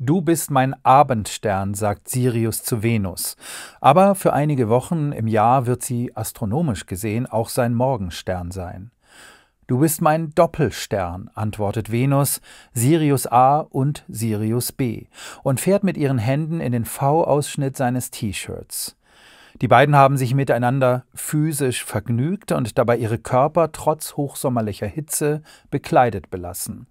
Du bist mein Abendstern, sagt Sirius zu Venus. Aber für einige Wochen im Jahr wird sie astronomisch gesehen auch sein Morgenstern sein. Du bist mein Doppelstern, antwortet Venus, Sirius A und Sirius B und fährt mit ihren Händen in den V-Ausschnitt seines T-Shirts. Die beiden haben sich miteinander physisch vergnügt und dabei ihre Körper trotz hochsommerlicher Hitze bekleidet belassen.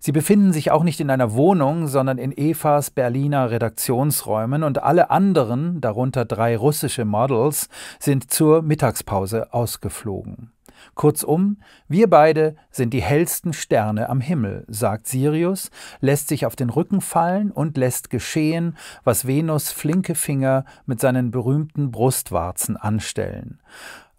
Sie befinden sich auch nicht in einer Wohnung, sondern in Evas Berliner Redaktionsräumen und alle anderen, darunter drei russische Models, sind zur Mittagspause ausgeflogen. Kurzum, wir beide sind die hellsten Sterne am Himmel, sagt Sirius, lässt sich auf den Rücken fallen und lässt geschehen, was Venus flinke Finger mit seinen berühmten Brustwarzen anstellen.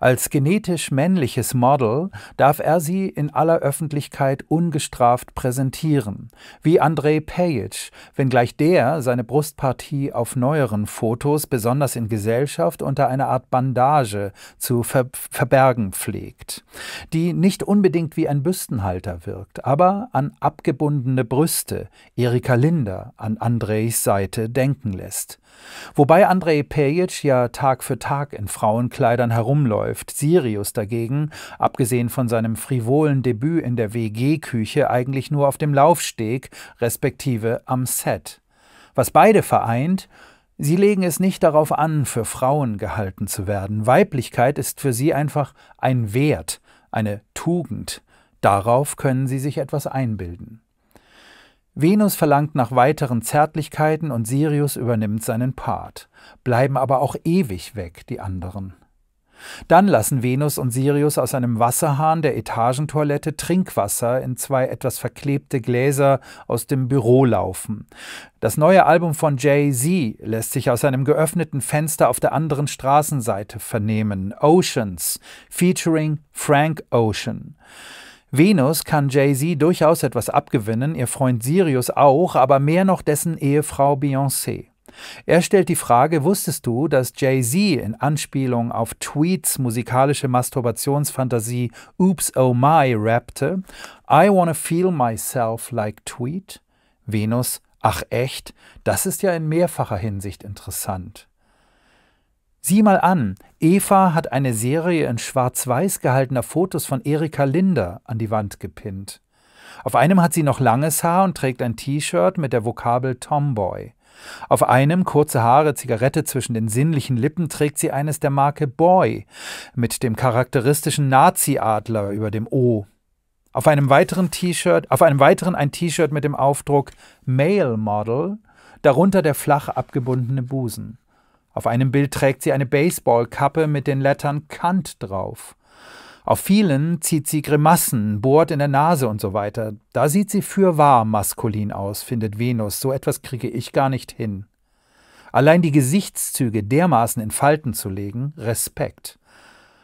Als genetisch männliches Model darf er sie in aller Öffentlichkeit ungestraft präsentieren, wie Andrei Pejic, wenngleich der seine Brustpartie auf neueren Fotos, besonders in Gesellschaft, unter einer Art Bandage zu ver verbergen pflegt, die nicht unbedingt wie ein Büstenhalter wirkt, aber an abgebundene Brüste Erika Linder an Andrejs Seite denken lässt. Wobei Andrei Pejic ja Tag für Tag in Frauenkleidern herumläuft, läuft. Sirius dagegen, abgesehen von seinem frivolen Debüt in der WG-Küche, eigentlich nur auf dem Laufsteg, respektive am Set. Was beide vereint, Sie legen es nicht darauf an, für Frauen gehalten zu werden. Weiblichkeit ist für sie einfach ein Wert, eine Tugend. Darauf können sie sich etwas einbilden. Venus verlangt nach weiteren Zärtlichkeiten und Sirius übernimmt seinen Part, bleiben aber auch ewig weg die anderen. Dann lassen Venus und Sirius aus einem Wasserhahn der Etagentoilette Trinkwasser in zwei etwas verklebte Gläser aus dem Büro laufen. Das neue Album von Jay-Z lässt sich aus einem geöffneten Fenster auf der anderen Straßenseite vernehmen. Oceans, featuring Frank Ocean. Venus kann Jay-Z durchaus etwas abgewinnen, ihr Freund Sirius auch, aber mehr noch dessen Ehefrau Beyoncé. Er stellt die Frage, wusstest du, dass Jay-Z in Anspielung auf Tweets musikalische Masturbationsfantasie Oops Oh My rappte? I wanna feel myself like Tweet? Venus, ach echt, das ist ja in mehrfacher Hinsicht interessant. Sieh mal an, Eva hat eine Serie in schwarz-weiß gehaltener Fotos von Erika Linder an die Wand gepinnt. Auf einem hat sie noch langes Haar und trägt ein T-Shirt mit der Vokabel Tomboy. Auf einem kurze Haare, Zigarette zwischen den sinnlichen Lippen trägt sie eines der Marke Boy mit dem charakteristischen Nazi-Adler über dem O. Auf einem weiteren T-Shirt, auf einem weiteren ein T-Shirt mit dem Aufdruck Male Model, darunter der flach abgebundene Busen. Auf einem Bild trägt sie eine Baseballkappe mit den Lettern Kant drauf. Auf vielen zieht sie Grimassen, bohrt in der Nase und so weiter. Da sieht sie fürwahr maskulin aus, findet Venus. So etwas kriege ich gar nicht hin. Allein die Gesichtszüge dermaßen in Falten zu legen, Respekt.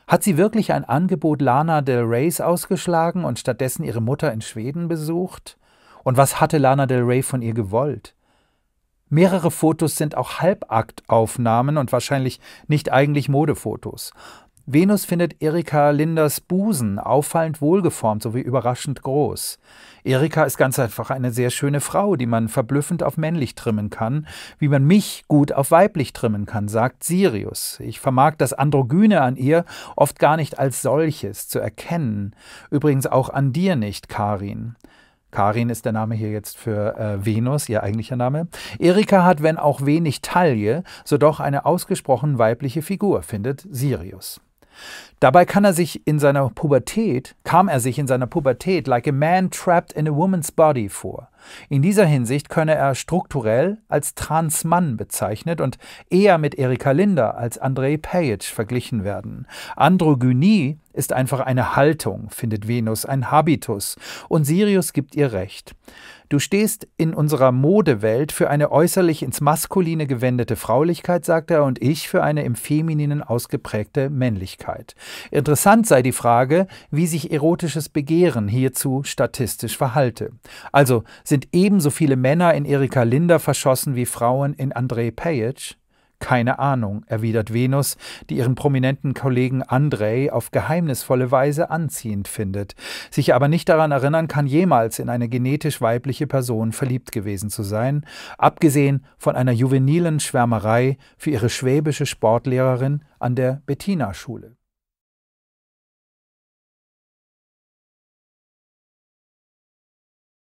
Hat sie wirklich ein Angebot Lana Del Reys ausgeschlagen und stattdessen ihre Mutter in Schweden besucht? Und was hatte Lana Del Rey von ihr gewollt? Mehrere Fotos sind auch Halbaktaufnahmen und wahrscheinlich nicht eigentlich Modefotos. Venus findet Erika Linders Busen auffallend wohlgeformt sowie überraschend groß. Erika ist ganz einfach eine sehr schöne Frau, die man verblüffend auf männlich trimmen kann, wie man mich gut auf weiblich trimmen kann, sagt Sirius. Ich vermag das Androgyne an ihr oft gar nicht als solches zu erkennen. Übrigens auch an dir nicht, Karin. Karin ist der Name hier jetzt für äh, Venus, ihr eigentlicher Name. Erika hat, wenn auch wenig Taille, so doch eine ausgesprochen weibliche Figur, findet Sirius. Dabei kann er sich in seiner Pubertät, kam er sich in seiner Pubertät like a man trapped in a woman's body vor. In dieser Hinsicht könne er strukturell als Transmann bezeichnet und eher mit Erika Linder als Andrei Pajic verglichen werden. Androgynie ist einfach eine Haltung, findet Venus, ein Habitus, und Sirius gibt ihr recht. Du stehst in unserer Modewelt für eine äußerlich ins Maskuline gewendete Fraulichkeit, sagt er, und ich für eine im Femininen ausgeprägte Männlichkeit. Interessant sei die Frage, wie sich erotisches Begehren hierzu statistisch verhalte. Also sind sind ebenso viele Männer in Erika Linder verschossen wie Frauen in André Page? Keine Ahnung, erwidert Venus, die ihren prominenten Kollegen Andrei auf geheimnisvolle Weise anziehend findet, sich aber nicht daran erinnern kann, jemals in eine genetisch weibliche Person verliebt gewesen zu sein, abgesehen von einer juvenilen Schwärmerei für ihre schwäbische Sportlehrerin an der Bettina-Schule.